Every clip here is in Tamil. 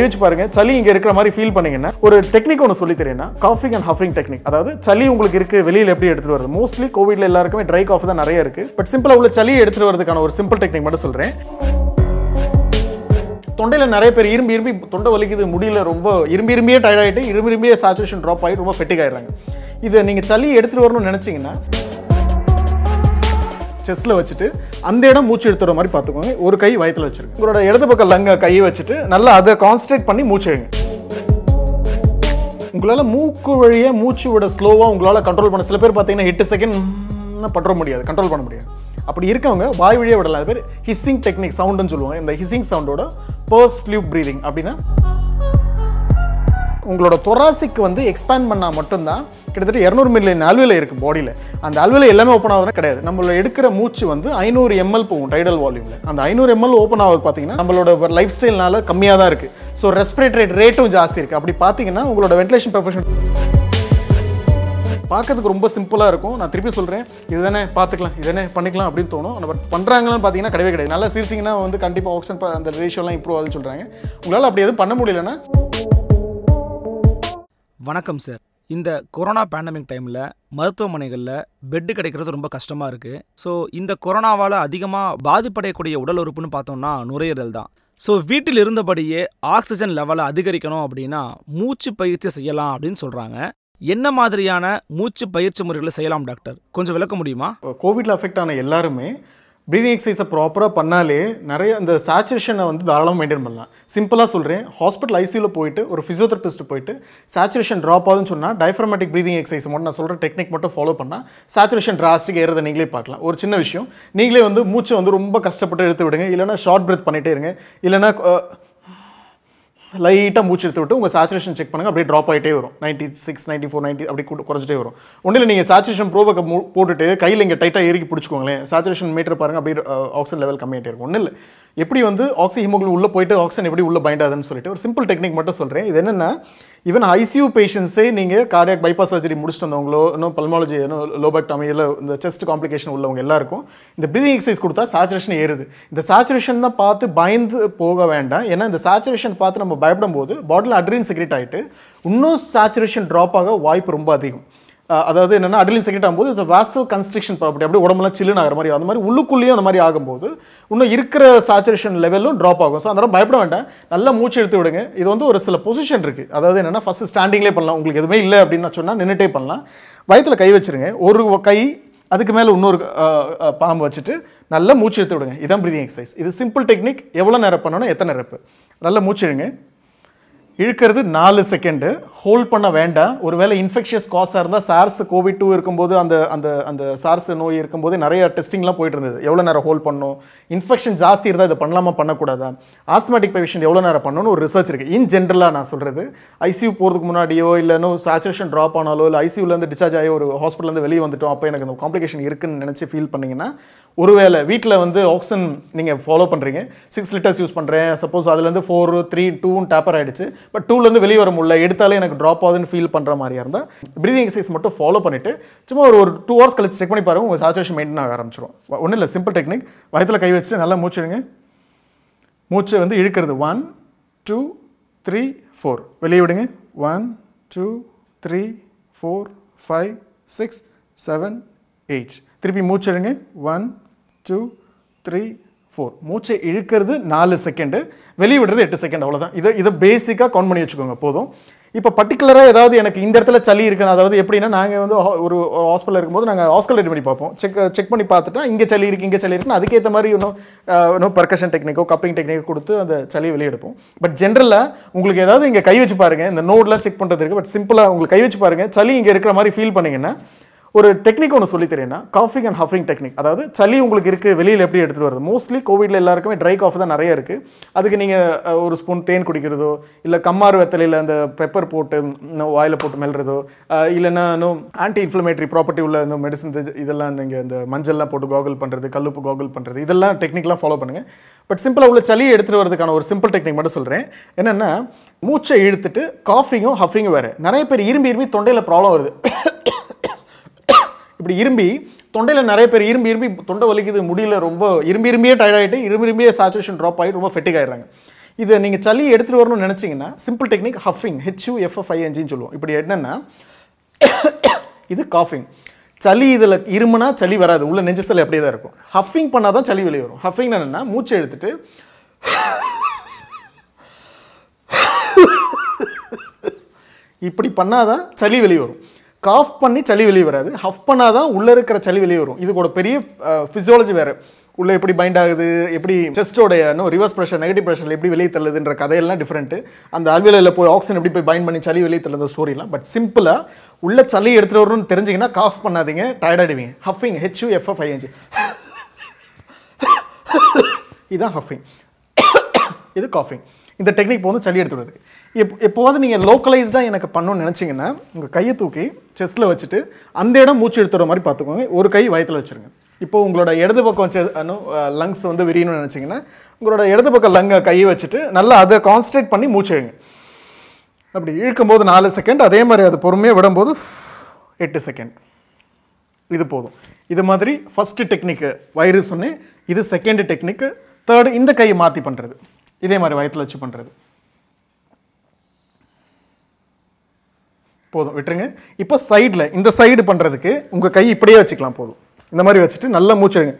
யோசிச்சு பாருங்க சளி இங்க இருக்கிற மாதிரி ஃபீல் பண்ணீங்கன்னா ஒரு டெக்னிக் ஒன்று சொல்லி தெரியுன்னா காஃபிங் அண்ட் ஹஃபிங் டெக்னிக் அதாவது சளி உங்களுக்கு இருக்கு வெளியில் எப்படி எடுத்துட்டு வருது மோஸ்ட்லி கோவிட்ல எல்லாருக்குமே ட்ரை காஃபி தான் நிறைய இருக்கு பட் சிம்பிளா உள்ள சளி எடுத்துட்டு வரதுக்கான ஒரு சிம்பிள் டெக்னிக் மட்டும் சொல்றேன் தொண்டையில் நிறைய பேர் இரும்பி இரும்பி தொண்டை வலிக்குது முடியல ரொம்ப இரும்பி இரும்பியே டயர்ட் ஆகிட்டு இரும்பி இரும்பியே சாச்சுவேஷன் ட்ராப் ஆகிட்டு ரொம்ப ஃபெட்டிக் ஆகிடுறாங்க இதை நீங்கள் சளி எடுத்துகிட்டு வரணும்னு நினச்சிங்கன்னா செஸ்ட்டில் வச்சுட்டு அந்த இடம் மூச்சு எடுத்துகிற மாதிரி பார்த்துக்கோங்க ஒரு கை வயத்தில் வச்சுருங்க உங்களோட இடது பக்கம் லங்க கையை வச்சுட்டு நல்லா அதை கான்சன்ட்ரேட் பண்ணி மூச்சு எழுங்க உங்களால் மூக்கு வழியே மூச்சு விட ஸ்லோவாக உங்களால் கண்ட்ரோல் பண்ண சில பேர் பார்த்தீங்கன்னா எட்டு செகண்ட் பண்ணுற முடியாது கண்ட்ரோல் பண்ண முடியாது அப்படி இருக்கவங்க வாய் வழியே விடலாம் பேர் ஹிஸ்ஸிங் டெக்னிக் சவுண்டுன்னு சொல்லுவாங்க இந்த ஹிஸ்ஸிங் சவுண்டோட பர்ஸ்ட் லியூப் ப்ரீதிங் அப்படின்னா உங்களோட தொராசிக்கு வந்து எக்ஸ்பேண்ட் பண்ணால் மட்டும்தான் கிட்டத்தட்ட இரநூறு மில்லியன் அல்வில் இருக்குது பாடியில் அந்த அல்வில் எல்லாமே ஓப்பன் ஆகுது கிடையாது நம்மளோட எடுக்கிற மூச்சு வந்து ஐநூறு எம்எல் போகும் டைடல் வால்யூமில் அந்த ஐநூறு எம்எல் ஓப்பன் ஆகுது பார்த்தீங்கன்னா நம்மளோட லைஃப் ஸ்டைல்னால கம்மியாக தான் இருக்குது ஸோ ரெஸ்பிரேட்டரேட் ரேட்டும் ஜாஸ்தி இருக்குது அப்படி பார்த்தீங்கன்னா உங்களோட வென்டிலேஷன் ப்ரொஃபஷன் பார்க்கறதுக்கு ரொம்ப சிம்பிளாக இருக்கும் நான் திருப்பி சொல்கிறேன் இதுதானே பார்த்துக்கலாம் இதுதானே பண்ணிக்கலாம் அப்படின்னு தோணும் பட் பண்ணுறாங்களான்னு பார்த்தீங்கன்னா கிடையவே கிடையாது நல்லா சிரிச்சிங்கன்னா வந்து கண்டிப்பாக ஆக்சிஜன் அந்த ரேஷியோலாம் இம்ப்ரூவ் ஆகுதுன்னு சொல்கிறாங்க உங்களால் அப்படி எதுவும் பண்ண முடியலன்னா வணக்கம் சார் இந்த கொரோனா பேண்டமிக் டைமில் மருத்துவமனைகளில் பெட்டு கிடைக்கிறது ரொம்ப கஷ்டமாக இருக்குது ஸோ இந்த கொரோனாவால் அதிகமாக பாதிப்படையக்கூடிய உடல் உறுப்புன்னு பார்த்தோம்னா நுரையீரல் தான் ஸோ வீட்டில் இருந்தபடியே ஆக்சிஜன் லெவலை அதிகரிக்கணும் அப்படின்னா மூச்சு பயிற்சி செய்யலாம் அப்படின்னு சொல்கிறாங்க என்ன மாதிரியான மூச்சு பயிற்சி முறைகளை செய்யலாம் டாக்டர் கொஞ்சம் விளக்க முடியுமா கோவிட்ல அஃபெக்ட் ஆன எல்லாருமே ப்ரீதிங் எக்ஸசைஸை ப்ராப்பராக பண்ணாலே நிறைய அந்த சேச்சுரேஷனை வந்து தாராளமாக மெயின்டைன் பண்ணலாம் சிம்பிளாக சொல்கிறேன் ஹாஸ்பிட்டல் ஐசியூவில் போயிட்டு ஒரு ஃபிசியோதெரபிஸ்ட்டு போயிட்டு சேச்சுரேஷன் ட்ராப் ஆகுதுன்னு சொன்னால் டைஃபர்மேட்டிக் ப்ரீதிங் எக்ஸசைஸ் மட்டும் நான் சொல்கிற டெக்னிக் மட்டும் ஃபாலோ பண்ணால் சேச்சுரேஷன் டிராஸ்டிக் ஏறதை நீங்களே பார்க்கலாம் ஒரு சின்ன விஷயம் நீங்களே வந்து மூச்சை வந்து ரொம்ப கஷ்டப்பட்டு எடுத்து விடுங்க இல்லைனா ஷார்ட் பிரெத் பண்ணிகிட்டே இருங்க இல்லைனா லைட்டாக மூச்சு எடுத்து விட்டு உங்கள் சாச்சுரேஷன் செக் பண்ணுங்கள் அப்படியே ட்ராப் ஆகிட்டே வரும் ninety six ninety four ninety அப்படி குறைஞ்சிட்டே வரும் ஒன்றில் நீங்கள் சாச்சுரேஷன் ப்ரோவை போட்டுட்டு கையில் இங்கே டைட்டாக இறுக்கி பிடிச்சிக்கோங்களேன் சாச்சுரேஷன் மீட்டர் பாருங்கள் அப்படியே ஆக்சிஜன் லெவல் கம்மியாகிட்டே இருக்கும் ஒன்றும் இல்லை எப்படி வந்து ஆக்சிஜன் ஹிமோகுள் உள்ளே போயிட்டு ஆக்சிஜன் எப்படி உள்ளே ஆகுதுன்னு சொல்லிட்டு ஒரு சிம்பிள் டெக்னிக் மட்டும் சொல்கிறேன் இது என்னென்னா ஈவன் ஐசியூ பேஷண்ட்ஸே நீங்கள் கார்டியாக் பைபாஸ் சர்ஜரி முடிச்சுட்டு வந்தவங்களோ இன்னும் பல்மாலஜி இன்னும் லோபக்டாமி இந்த செஸ்ட் காம்ப்ளிகேஷன் உள்ளவங்க எல்லாருக்கும் இந்த ப்ரீதிங் எக்ஸசைஸ் கொடுத்தா சாச்சுரேஷன் ஏறுது இந்த சாச்சுரேஷன் தான் பார்த்து பயந்து போக வேண்டாம் ஏன்னா இந்த சாச்சுரேஷன் பார்த்து நம்ம பயப்படும் போது பாட்டில் அட்ரின் செக்ரெட் ஆகிட்டு இன்னும் சாச்சுரேஷன் ட்ராப் ஆக வாய்ப்பு ரொம்ப அதிகம் அதாவது என்னென்னா அடலின் செகண்ட் ஆகும்போது இந்த வாசோ கன்ஸ்ட்ரக்ஷன் ப்ராப்பர்ட்டி அப்படியே உடம்புலாம் சில்லுன்னு ஆகிற மாதிரி அந்த மாதிரி உள்ளுக்குள்ளேயும் அந்த மாதிரி ஆகும்போது இன்னும் இருக்கிற சாச்சுரேஷன் லெவலும் ட்ராப் ஆகும் ஸோ அந்த பயப்பட வேண்டாம் நல்லா மூச்சு எடுத்து விடுங்க இது வந்து ஒரு சில பொசிஷன் இருக்குது அதாவது என்னென்னா ஃபஸ்ட்டு ஸ்டாண்டிங்லேயே பண்ணலாம் உங்களுக்கு எதுவுமே இல்லை அப்படின்னு நான் சொன்னால் நின்றுட்டே பண்ணலாம் வயத்தில் கை வச்சுருங்க ஒரு கை அதுக்கு மேலே இன்னொரு பாம்பு வச்சுட்டு நல்லா மூச்சு எடுத்து விடுங்க இதான் ப்ரீதிங் எக்ஸசைஸ் இது சிம்பிள் டெக்னிக் எவ்வளோ நேரம் பண்ணணும் எத்தனை நேரப்பு நல்லா மூச்சு எடுங்க இழுக்கிறது நாலு செகண்டு ஹோல்ட் பண்ண வேண்டாம் ஒருவேளை இன்ஃபெக்ஷியஸ் காசாக இருந்தால் சார்ஸ் கோவிட் டூ இருக்கும்போது அந்த அந்த அந்த சார்ஸ் நோய் இருக்கும்போது நிறைய டெஸ்டிங்லாம் போயிட்டு இருந்தது எவ்வளோ நேரம் ஹோல்ட் பண்ணும் இன்ஃபெக்ஷன் ஜாஸ்தி இருந்தால் இதை பண்ணலாமா பண்ணக்கூடாதா ஆஸ்தமேட்டிக் பேஷண்ட் எவ்வளோ நேரம் பண்ணணும்னு ஒரு ரிசர்ச் இருக்குது இன் ஜென்ரலாக நான் சொல்கிறது ஐசியூ போகிறதுக்கு முன்னாடியோ இல்லை நோ சாச்சுரேஷன் ட்ராப் ஆனாலோ இல்லை ஐசியூலேருந்து டிஸ்சார்ஜ் ஆகி ஒரு ஹாஸ்பிட்டலேருந்து வெளியே வந்துட்டோம் அப்போ எனக்கு அந்த காம்ப்ளிகேஷன் இருக்குன்னு நினச்சி ஃபீல் பண்ணிங்கன்னா ஒருவேளை வீட்டில் வந்து ஆக்சிஜன் நீங்கள் ஃபாலோ பண்ணுறீங்க சிக்ஸ் லிட்டர்ஸ் யூஸ் பண்ணுறேன் சப்போஸ் அதுலேருந்து ஃபோர் த்ரீ டூன்னு டேப்பர் ஆகிடுச்சு பட் டூலேருந்து வெளியே வர முடியல எடுத்தாலே எனக்கு ட்ராப் ஆகுதுன்னு ஃபீல் பண்ணுற மாதிரியாக இருந்தால் ப்ரீதிங் எக்ஸசைஸ் மட்டும் ஃபாலோ பண்ணிவிட்டு சும்மா ஒரு ஒரு டூ ஹவர்ஸ் கழிச்சு செக் பண்ணி பாருங்கள் உங்கள் சாச்சுவேஷன் மெயின்டைன் ஆக ஆரம்பிச்சிடும் ஒன்றும் இல்லை சிம்பிள் டெக்னிக் வயத்தில் கை வச்சு நல்லா மூச்சுடுங்க மூச்சை வந்து இழுக்கிறது ஒன் டூ த்ரீ ஃபோர் வெளியே விடுங்க one two three four five six seven eight திருப்பி மூச்சிடுங்க ஒன் டூ த்ரீ ஃபோர் மூச்சை இழுக்கிறது நாலு செகண்டு வெளியிடுறது எட்டு செகண்ட் அவ்வளோதான் இதை இதை பேசிக்காக கவுண்ட் பண்ணி வச்சுக்கோங்க போதும் இப்போ பர்டிகுலராக ஏதாவது எனக்கு இந்த இடத்துல சளி இருக்கணும் அதாவது எப்படின்னா நாங்கள் வந்து ஒரு ஹாஸ்பிட்டலில் இருக்கும்போது நாங்கள் ஹாஸ்பிட்டல் ரெடி பண்ணி பார்ப்போம் செக் செக் பண்ணி பார்த்துட்டா இங்கே சளி இருக்குது இங்கே சளி இருக்குன்னு அதுக்கேற்ற மாதிரி இன்னும் இன்னும் பர்கஷன் டெக்னிக்கோ கப்பிங் டெக்னிக்கோ கொடுத்து அந்த சளியை வெளியெடுப்போம் பட் ஜென்ரலாக உங்களுக்கு ஏதாவது இங்கே கை வச்சு பாருங்கள் இந்த நோட்லாம் செக் பண்ணுறது இருக்குது பட் சிம்பிளாக உங்களுக்கு கை வச்சு பாருங்கள் சளி இங்கே இருக்கிற மாதிரி ஃபீல் பண்ணிங்கன்னா ஒரு டெக்னிக் ஒன்று சொல்லி தெரியும்னா காஃபிங் அண்ட் ஹஃபிங் டெக்னிக் அதாவது சளி உங்களுக்கு இருக்குது வெளியில் எப்படி எடுத்துகிட்டு வருது மோஸ்ட்லி கோவிடில் எல்லாருக்குமே ட்ரை காஃபி தான் நிறைய இருக்குது அதுக்கு நீங்கள் ஒரு ஸ்பூன் தேன் குடிக்கிறதோ இல்லை கம்மாறு வெத்தலையில் அந்த பெப்பர் போட்டு வாயில் போட்டு மெல்றதோ இல்லைன்னா இன்னும் ஆன்டி இன்ஃப்ளமேட்டரி ப்ராப்பர்ட்டி உள்ள இந்த மெடிசன் இதெல்லாம் நீங்கள் இந்த மஞ்சள்லாம் போட்டு கோகல் பண்ணுறது கல்லுப்பு கோகல் பண்ணுறது இதெல்லாம் டெக்னிக்லாம் ஃபாலோ பண்ணுங்கள் பட் சிம்பிளாக உள்ள சளியை எடுத்துகிட்டு வரதுக்கான ஒரு சிம்பிள் டெக்னிக் மட்டும் சொல்கிறேன் என்னென்னா மூச்சை இழுத்துட்டு காஃபிங்கும் ஹஃபிங்கும் வேறு நிறைய பேர் இரும்பி இரும்பி தொண்டையில் ப்ராப்ளம் வருது இப்படி இரும்பி தொண்டையில் நிறைய பேர் இரும்பி இரும்பி தொண்டை வலிக்குது முடியல ரொம்ப இரும்பி இரும்பியே டயர்ட் ஆகிட்டு இரும்பி இரும்பியே சாச்சுவேஷன் ட்ராப் ஆகி ரொம்ப ஃபெட்டிக் ஆகிடுறாங்க இதை நீங்கள் சளி எடுத்துகிட்டு வரணும்னு நினச்சிங்கன்னா சிம்பிள் டெக்னிக் ஹஃபிங் ஹெச்யூ எஃப்எஃப்ஐஎன்ஜின்னு சொல்லுவோம் இப்படி என்னென்னா இது காஃபிங் சளி இதில் இருமுனா சளி வராது உள்ள நெஞ்சத்தில் அப்படியே தான் இருக்கும் ஹஃபிங் பண்ணால் தான் சளி வெளியே வரும் ஹஃபிங் என்னென்னா மூச்சு எடுத்துட்டு இப்படி பண்ணால் தான் சளி வெளியே வரும் காஃப் பண்ணி சளி வெளியே வராது ஹஃப் பண்ணால் தான் உள்ளே இருக்கிற சளி வெளியே வரும் இது கூட பெரிய ஃபிசியாலஜி வேறு உள்ளே எப்படி பைண்ட் ஆகுது எப்படி செஸ்டோடைய இன்னும் ரிவர்ஸ் ப்ரெஷர் நெகட்டிவ் ப்ரெஷரில் எப்படி வெளியே தள்ளுதுன்ற கதையெல்லாம் டிஃப்ரெண்ட்டு அந்த அல்வியலில் போய் ஆக்சிஜன் எப்படி போய் பைண்ட் பண்ணி சளி வெளியே தள்ளுது ஸ்டோரிலாம் பட் சிம்பிளாக உள்ள சளி எடுத்துகிட்டு வரணும்னு தெரிஞ்சிங்கன்னா காஃப் பண்ணாதீங்க டயர்டாகிடுவீங்க ஹஃபிங் ஹெச்யூ எஃப்எஃப் ஐஎன்ஜி இதுதான் ஹஃபிங் இது காஃபிங் இந்த டெக்னிக் போது சளி எடுத்துடுறதுக்கு எப் எப்போது நீங்கள் லோக்கலைஸ்டாக எனக்கு பண்ணணும்னு நினச்சிங்கன்னா உங்கள் கையை தூக்கி செஸ்ட்டில் வச்சுட்டு அந்த இடம் மூச்சு எடுத்துகிற மாதிரி பார்த்துக்கோங்க ஒரு கை வயத்தில் வச்சுருங்க இப்போது உங்களோட இடது பக்கம் செ லங்ஸ் வந்து விரியணும்னு நினச்சிங்கன்னா உங்களோட இடது பக்கம் லங்கை கையை வச்சுட்டு நல்லா அதை கான்சன்ட்ரேட் பண்ணி மூச்சுடுங்க அப்படி அப்படி இழுக்கும்போது நாலு செகண்ட் அதே மாதிரி அது பொறுமையாக விடும்போது எட்டு செகண்ட் இது போதும் இது மாதிரி ஃபஸ்ட்டு டெக்னிக்கு வயிறு சொன்னேன் இது செகண்டு டெக்னிக்கு தேர்டு இந்த கையை மாற்றி பண்ணுறது இதே மாதிரி வயத்தில் வச்சு பண்ணுறது போதும் விட்டுருங்க இப்போ சைடில் இந்த சைடு பண்ணுறதுக்கு உங்கள் கை இப்படியே வச்சுக்கலாம் போதும் இந்த மாதிரி வச்சுட்டு நல்லா மூச்சுடுங்க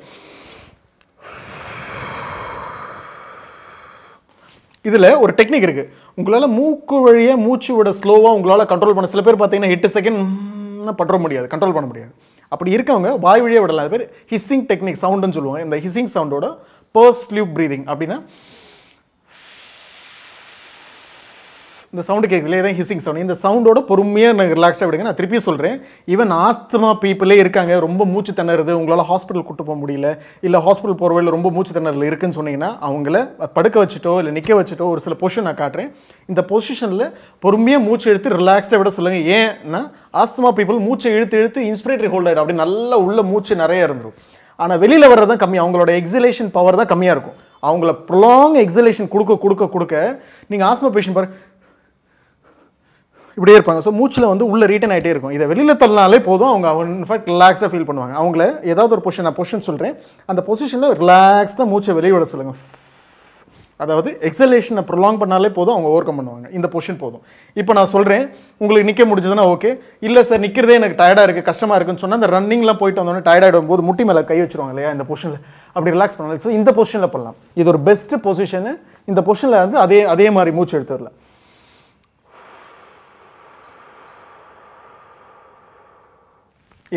இதில் ஒரு டெக்னிக் இருக்குது உங்களால் மூக்கு வழியே மூச்சு விட ஸ்லோவாக உங்களால் கண்ட்ரோல் பண்ண சில பேர் பார்த்தீங்கன்னா எட்டு செகண்ட்னா பண்ணுற முடியாது கண்ட்ரோல் பண்ண முடியாது அப்படி இருக்கவங்க வாய் வழியே விடலாம் அது பேர் ஹிஸ்ஸிங் டெக்னிக் சவுண்டுன்னு சொல்லுவாங்க இந்த ஹிஸ்ஸிங் சவுண்டோட பர்ஸ் லியூப் ப்ரீதிங் அப்படின்னா இந்த சவுண்டு கேட்குதுல தான் ஹிசிங் சவுண்ட் இந்த சவுண்டோட பொறுமையாக நான் ரிலாக்ஸாக விடுங்க நான் திருப்பி சொல்கிறேன் ஈவன் ஆஸ்துமா பீப்புளே இருக்காங்க ரொம்ப மூச்சு திணறுது உங்களால் ஹாஸ்பிட்டல் கூட்டு போக முடியல இல்லை ஹாஸ்பிட்டல் போகிற வழியில் ரொம்ப மூச்சு திணறல் இருக்குன்னு சொன்னீங்கன்னா அவங்கள படுக்க வச்சுட்டோ இல்லை நிற்க வச்சுட்டோ ஒரு சில பொசிஷன் நான் காட்டுறேன் இந்த பொசிஷனில் பொறுமையாக மூச்சு எடுத்து ரிலாக்ஸ்டாக விட சொல்லுங்கள் ஏன்னா ஆஸ்துமா பீப்புள் மூச்சை இழுத்து இழுத்து இன்ஸ்பிரேட்டரி ஹோல்ட் ஆகிடும் அப்படி நல்லா உள்ள மூச்சு நிறைய இருந்துடும் ஆனால் வெளியில் வர்றது தான் கம்மி அவங்களோட எக்ஸிலேஷன் பவர் தான் கம்மியாக இருக்கும் அவங்கள ப்ரொலாங் எக்ஸலேஷன் கொடுக்க கொடுக்க கொடுக்க நீங்கள் ஆஸ்மா பேஷண்ட் பாருங்கள் இப்படியே இருப்பாங்க ஸோ மூச்சில் வந்து உள்ளே ரீட்டன் ஆகிட்டே இருக்கும் இதை வெளியில் தள்ளினாலே போதும் அவங்க அவங்க இன்ஃபேக்ட் ரிலாக்ஸாக ஃபீல் பண்ணுவாங்க அவங்கள ஏதாவது ஒரு பொஷன் நான் பொஷன் சொல்கிறேன் அந்த பொசிஷனில் ரிலாக்ஸ்டாக மூச்சை வெளியிட சொல்லுங்கள் அதாவது எக்ஸலேஷனை ப்ரொலாங் பண்ணாலே போதும் அவங்க ஓவர் கம் பண்ணுவாங்க இந்த பொஷன் போதும் இப்போ நான் சொல்கிறேன் உங்களுக்கு நிற்க முடிஞ்சதுன்னா ஓகே இல்லை சார் நிற்கிறதே எனக்கு டயர்டாக இருக்குது கஷ்டமாக இருக்குன்னு சொன்னால் அந்த ரன்னிங்லாம் போயிட்டு வந்தோடனே போது முட்டி மேலே கை வச்சுருவாங்க இல்லையா இந்த பொஷனில் அப்படி ரிலாக்ஸ் பண்ணலாம் ஸோ இந்த பொஷனில் பண்ணலாம் இது ஒரு பெஸ்ட்டு பொசிஷனு இந்த பொஷனில் வந்து அதே அதே மாதிரி மூச்சு வரல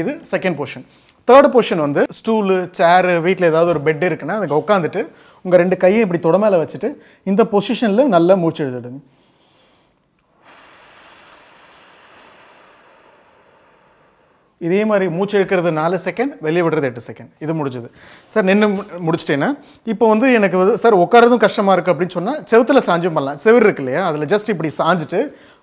இது செகண்ட் போர்ஷன் தேர்ட் போர்ஷன் வந்து ஸ்டூலு சேரு வீட்டில் ஏதாவது ஒரு பெட் இருக்குன்னா அதுக்கு உட்காந்துட்டு உங்கள் ரெண்டு கையை இப்படி தொடமேல வச்சுட்டு இந்த பொசிஷனில் நல்லா மூச்சு எழுதிடுங்க இதே மாதிரி மூச்சு எழுக்கிறது நாலு செகண்ட் வெளியே விடுறது எட்டு செகண்ட் இது முடிஞ்சது சார் நின்று முடிச்சிட்டேன்னா இப்போ வந்து எனக்கு வந்து சார் உட்காரதும் கஷ்டமாக இருக்குது அப்படின்னு சொன்னால் செவத்தில் சாஞ்சும் பண்ணலாம் செவர் இருக்கு இல்லையா அதில் ஜஸ்ட் இப்படி சாஞ்சிட்டு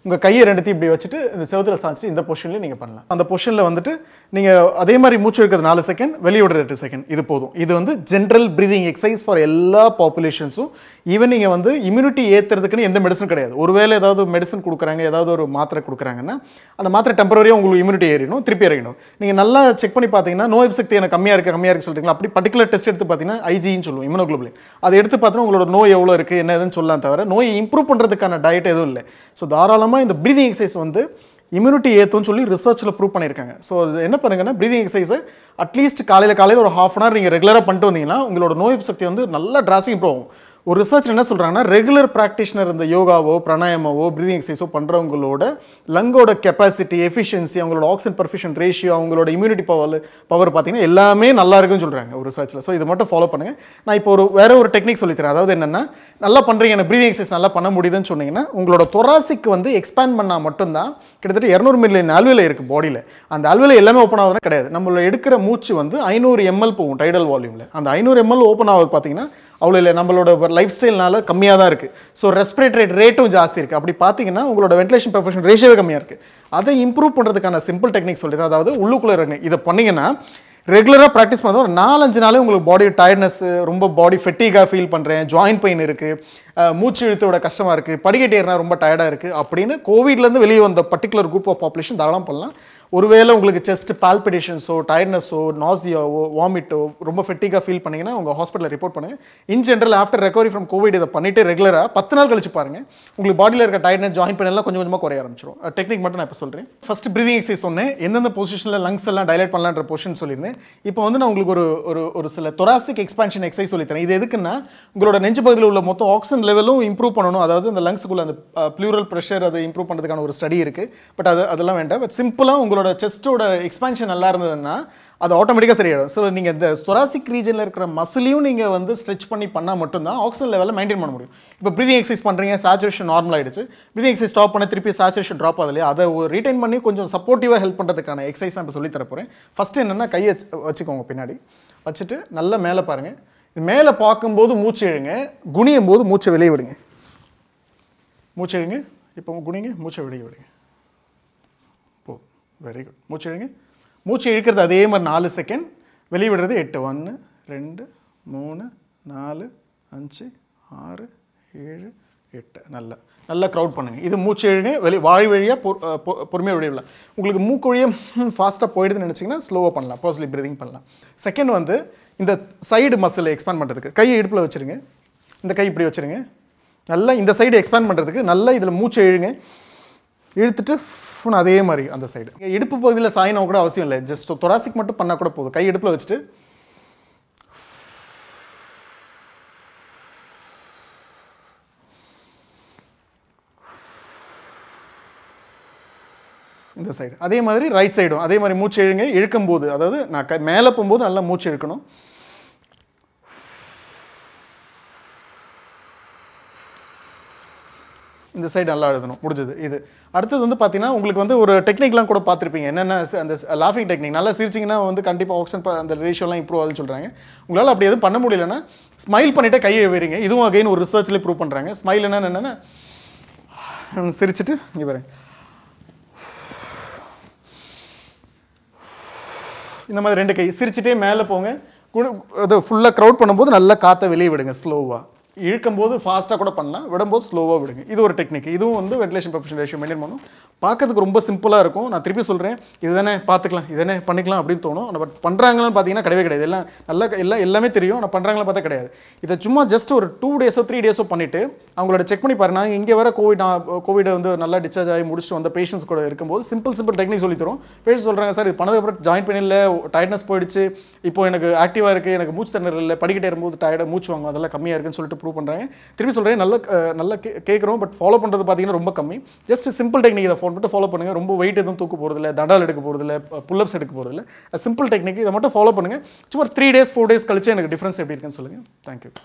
உங்கள் கையை ரெண்டுத்தையும் இப்படி வச்சுட்டு இந்த செவத்தில் சாஞ்சிட்டு இந்த பொஷனில் நீங்கள் பண்ணலாம் அந்த பொஷனில் வந்துட்டு நீங்கள் அதே மாதிரி மூச்சு எடுக்கிறது நாலு செகண்ட் வெளியிடுறது எட்டு செகண்ட் இது போதும் இது வந்து ஜென்ரல் ப்ரீதிங் எக்ஸசைஸ் ஃபார் எல்லா பாப்புலேஷன்ஸும் ஈவன் நீங்கள் வந்து இம்யூனிட்டி ஏற்றுறதுக்குன்னு எந்த மெடிசன் கிடையாது ஒருவேளை ஏதாவது மெடிசன் கொடுக்குறாங்க ஏதாவது ஒரு மாத்திரை கொடுக்குறாங்கன்னா அந்த மாத்திரை டெம்பரரியாக உங்களுக்கு இம்யூனிட்டி ஏறிடும் திருப்பி இறங்கிடும் நீங்கள் நல்லா செக் பண்ணி பார்த்தீங்கன்னா நோய் சக்தி எனக்கு கம்மியாக இருக்குது கம்மியாக இருக்குது சொல்கிறீங்களா அப்படி பர்டிகுலர் டெஸ்ட் எடுத்து பார்த்தீங்கன்னா ஐஜின்னு சொல்லுவோம் இம்யூனோக்ளோபின் அதை எடுத்து பார்த்தீங்கன்னா உங்களோட நோய் எவ்வளோ இருக்குது என்ன எதுன்னு சொல்லலாம் தவிர நோயை இம்ப்ரூவ் பண்ணுறதுக்கான டயட் எதுவும் இல்லை ஸோ தாராளம் மூலமாக இந்த ப்ரீதிங் எக்ஸசைஸ் வந்து இம்யூனிட்டி ஏற்றும்னு சொல்லி ரிசர்ச்சில் ப்ரூவ் பண்ணியிருக்காங்க ஸோ அது என்ன பண்ணுங்கன்னா ப்ரீதிங் எக்ஸசைஸை அட்லீஸ்ட் காலையில் காலையில் ஒரு ஹாஃப் அன் ஹவர் நீங்கள் ரெகுலராக பண்ணிட்டு வந்தீங்கன்னா உங்களோட நோய் சக்தி வந்து நல்லா ட்ராஸிங் இம்ப்ரூவ் ஆகும் ஒரு ரிசர்ச் என்ன சொல்கிறாங்கன்னா ரெகுலர் ப்ராக்டிஷனர் இந்த யோகாவோ பிராணாயமாவோ ப்ரீதிங் எக்ஸசைஸோ பண்ணுறவங்களோட லங்கோட கெப்பாசிட்டி எஃபிஷியன்சி அவங்களோட ஆக்சிஜன் பர்ஃபிஷன் ரேஷியோ அவங்களோட இம்யூனிட்டி பவர் பவர் பார்த்தீங்கன்னா எல்லாமே நல்லா இருக்குன்னு சொல்கிறாங்க ஒரு ரிசர்ச்சில் ஸோ இதை மட்டும் ஃபாலோ பண்ணுங்கள் நான் இப்போ ஒரு வேற ஒரு டெக்னிக் சொல்லித்தரேன் அதாவது என்னென்னா நல்லா பண்ணுறீங்க எனக்கு ப்ரீதிங் எக்ஸசைஸ் நல்லா பண்ண முடியுதுன்னு சொன்னீங்கன்னா உங்களோட தொராசிக்கு வந்து எக்ஸ்பேண்ட் பண்ணால் மட்டும்தான் கிட்டத்தட்ட இரநூறு மில்லியன் அல்வில் இருக்குது பாடியில் அந்த அல்வில் எல்லாமே ஓப்பன் ஆகுதுன்னா கிடையாது நம்மளோட எடுக்கிற மூச்சு வந்து ஐநூறு எம்எல் போகும் டைடல் வால்யூமில் அந்த ஐநூறு எம்எல் ஓப்பன் ஆகுது பார்த்தீங்கன்னா அவ்வளோ இல்லை நம்மளோட லைஃப் ஸ்டைல்னால கம்மியாக தான் இருக்குது ஸோ ரெஸ்பிரேட்டரேட் ரேட்டும் ஜாஸ்தி இருக்குது அப்படி பார்த்தீங்கன்னா உங்களோட வென்டிலேஷன் ப்ரொஃபஷன் ரேஷியோவே கம்மியாக இருக்குது அதை இம்ப்ரூவ் பண்ணுறதுக்கான சிம்பிள் டெக்னிக் சொல்லிட்டு அதாவது உள்ளுக்குள்ளே இதை பண்ணிங்கன்னா ரெகுலராக ப்ராக்டிஸ் பண்ணுறது ஒரு நாலஞ்சு நாளே உங்களுக்கு பாடி டயர்ட்னஸ் ரொம்ப பாடி ஃபெட்டிகாக ஃபீல் பண்ணுறேன் ஜாயின் பெயின் இருக்குது மூச்சு இழுத்தோட கஷ்டமாக இருக்குது படிக்கட்டு ஏறினா ரொம்ப டயர்டாக இருக்குது அப்படின்னு கோவிட்லேருந்து வெளியே வந்த பர்டிகுலர் குரூப் ஆஃப் பாப்புலேஷன் தாராளம் பண்ணலாம் ஒருவேளை உங்களுக்கு செஸ்ட் பால்பிடேஷன்ஸோ டயர்ட்னஸோ நாசியாவோ வாமிட்டோ ரொம்ப ஃபெட்டிக்காக ஃபீல் பண்ணிங்கன்னா உங்கள் ஹாஸ்பிட்டலில் ரிப்போர்ட் பண்ணுங்கள் in general after recovery from Covid இதை பண்ணிட்டு ரெகுலராக பத்து நாள் கழிச்சு பாருங்கள் உங்களுக்கு பாடியில் இருக்க டயர்ட்னஸ் ஜாயின் பண்ணலாம் கொஞ்சம் கொஞ்சமாக குறைய ஆரம்பிச்சிடும் டெக்னிக் மட்டும் நான் இப்போ சொல்கிறேன் ஃபஸ்ட் ப்ரீதிங் எக்ஸசைஸ் சொன்னேன் எந்தெந்த பொசிஷனில் லங்ஸ் எல்லாம் டைலைட் பண்ணலான்ற பொசிஷன் சொல்லியிருந்தேன் இப்போ வந்து நான் உங்களுக்கு ஒரு ஒரு ஒரு சில தொராசிக் எக்ஸ்பான்ஷன் எக்ஸசைஸ் சொல்லித்தரேன் இது எதுக்குன்னா உங்களோட நெஞ்சு பகுதியில் உள்ள மொத்தம் ஆக்சிஜன் ஆக்சிஜன் லெவலும் இம்ப்ரூவ் பண்ணணும் அதாவது அந்த லங்ஸுக்குள்ள அந்த ப்ளூரல் ப்ரெஷர் அதை இம்ப்ரூவ் பண்ணுறதுக்கான ஒரு ஸ்டடி இருக்குது பட் அது அதெல்லாம் வேண்டாம் பட் சிம்பிளாக உங்களோட செஸ்ட்டோட எக்ஸ்பான்ஷன் நல்லா இருந்ததுன்னா அது ஆட்டோமேட்டிக்காக சரியாயிடும் ஸோ நீங்கள் இந்த ஸ்தொராசிக் ரீஜனில் இருக்கிற மசிலையும் நீங்கள் வந்து ஸ்ட்ரெச் பண்ணி பண்ணால் மட்டும்தான் ஆக்சிஜன் லெவலில் மெயின்டைன் பண்ண முடியும் இப்போ ப்ரீதிங் எக்ஸசைஸ் பண்ணுறீங்க சேச்சுரேஷன் நார்மல் ஆகிடுச்சு ப்ரீதிங் எக்ஸசைஸ் ஸ்டாப் பண்ண திருப்பி சாச்சுரேஷன் ட்ராப் ஆகலையே அதை ரீட்டைன் பண்ணி கொஞ்சம் சப்போர்ட்டிவாக ஹெல்ப் பண்ணுறதுக்கான எக்ஸசைஸ் நான் இப்போ சொல்லித்தரப்போகிறேன் ஃபஸ்ட்டு என்னென்னா கையை வச்சுக்கோங்க பின்னாடி வச்சுட்டு நல்லா மேலே பாருங்கள் மேலே பார்க்கும்போது மூச்சு இழுங்க குனியும் போது மூச்சை வெளியே விடுங்க மூச்சு இழுங்க இப்போ குனிங்க மூச்சை வெளியே விடுங்க போ வெரி குட் மூச்சு எழுங்க மூச்சு இழுக்கிறது அதே மாதிரி நாலு செகண்ட் வெளியே விடுறது எட்டு ஒன்று ரெண்டு மூணு நாலு அஞ்சு ஆறு ஏழு எட்டு நல்ல நல்லா க்ரௌட் பண்ணுங்கள் இது மூச்சு எழுங்க வெளி வாழ் வழியாக பொறுமையாக விடலாம் உங்களுக்கு மூக்கு வழியாக ஃபாஸ்ட்டாக போயிடுதுன்னு நினச்சிங்கன்னா ஸ்லோவாக பண்ணலாம் பாசிட்டிவ் ப்ரீதிங் பண்ணலாம் செகண்ட் வந்து இந்த சைடு மசில் எக்ஸ்பேண்ட் பண்ணுறதுக்கு கையை இடுப்பில் வச்சுருங்க இந்த கை இப்படி வச்சுருங்க நல்லா இந்த சைடு எக்ஸ்பேண்ட் பண்ணுறதுக்கு நல்லா இதில் மூச்சை இழுங்க இழுத்துட்டு அதே மாதிரி அந்த சைடு இங்கே இடுப்பு பகுதியில் சாயினம் கூட அவசியம் இல்லை ஜஸ்ட் தொராசிக் மட்டும் பண்ணால் கூட போதும் கை இடுப்பில் வச்சுட்டு இந்த சைடு அதே மாதிரி ரைட் சைடும் அதே மாதிரி மூச்சு எழுங்க இழுக்கும் போது அதாவது நான் க மேலே போகும்போது நல்லா மூச்சு இழுக்கணும் இந்த சைடு நல்லா எழுதணும் முடிஞ்சது இது அடுத்தது வந்து பார்த்தீங்கன்னா உங்களுக்கு வந்து ஒரு டெக்னிக்லாம் கூட பார்த்துருப்பீங்க என்னென்ன அந்த லாஃபிங் டெக்னிக் நல்லா சிரிச்சிங்கன்னா வந்து கண்டிப்பாக ஆக்ஷன் அந்த ரேஷியோலாம் இம்ப்ரூவ் ஆகுதுன்னு சொல்கிறாங்க உங்களால் அப்படி எதுவும் பண்ண முடியலன்னா ஸ்மைல் பண்ணிவிட்டு கையை வைங்க இதுவும் அகைன் ஒரு ரிசர்ச்சில் ப்ரூவ் பண்ணுறாங்க ஸ்மைல் என்னென்னா சிரிச்சிட்டு இங்கே பாருங்க இந்த மாதிரி ரெண்டு கை சிரிச்சிட்டே மேலே போங்க அது ஃபுல்லாக க்ரௌட் பண்ணும்போது நல்லா காற்றை வெளியே விடுங்க ஸ்லோவாக இழுக்கும்போது ஃபாஸ்ட்டாக கூட பண்ணலாம் விடும்போது ஸ்லோவாக விடுங்க இது ஒரு டெக்னிக் இதுவும் வந்து வென்டிலேஷன் பர்ஃபெக்ஷன் ரேஷியோ மெயின்டைன் பண்ணணும் பார்க்கறதுக்கு ரொம்ப சிம்பிளாக இருக்கும் நான் திருப்பி சொல்கிறேன் இது தானே பார்த்துக்கலாம் இதனே பண்ணிக்கலாம் அப்படின்னு தோணும் நம்ம பட் பண்ணுறாங்களான்னு பார்த்தீங்கன்னா கிடையவே கிடையாது எல்லாம் நல்லா எல்லாம் எல்லாமே தெரியும் ஆனால் பண்ணுறாங்களா பார்த்தா கிடையாது இதை சும்மா ஜஸ்ட் ஒரு டூ டேஸோ த்ரீ டேஸோ பண்ணிவிட்டு அவங்களோட செக் பண்ணி பாருங்க இங்கே வர கோவிட் கோவிட் வந்து நல்லா டிஸ்சார்ஜ் ஆகி முடிச்சுட்டு வந்த பேஷண்ட்ஸ் கூட இருக்கும்போது சிம்பிள் சிம்பிள் டெக்னிக் சொல்லி தரும் பேஷண்ட் சொல்கிறாங்க சார் இது பண்ணதுக்கப்புறம் ஜாயின் பண்ணியில் டயர்ட்னஸ் போயிடுச்சு இப்போ எனக்கு ஆக்டிவாக இருக்குது எனக்கு மூச்சு திணறல் இல்லை படிக்கிட்டே இருக்கும்போது டயர்டாக மூச்சு வாங்கும் அதெல்லாம் கம்மியாக இருக்குன்னு சொல்லிட்டு ப்ரூவ் பண்ணுறாங்க திருப்பி சொல்கிறேன் நல்ல நல்ல கே கேட்குறோம் பட் ஃபாலோ பண்ணுறது பார்த்தீங்கன்னா ரொம்ப கம்மி ஜஸ்ட் சிம்பிள் டெக்னிக் இதை ஃபோன் மட்டும் ஃபாலோ பண்ணுங்கள் ரொம்ப வெயிட் எதுவும் தூக்க போகிறதில்ல தண்டால் எடுக்க போகிறதில்ல புல்லப்ஸ் எடுக்க போகிறதில்ல சிம்பிள் டெக்னிக் இதை மட்டும் ஃபாலோ பண்ணுங்கள் சும்மா த்ரீ டேஸ் ஃபோர் டேஸ் கழிச்சு எனக்கு டிஃப்ரென்ஸ் எப்படி இருக்குன்னு சொல்லுங்கள் தேங்க்யூ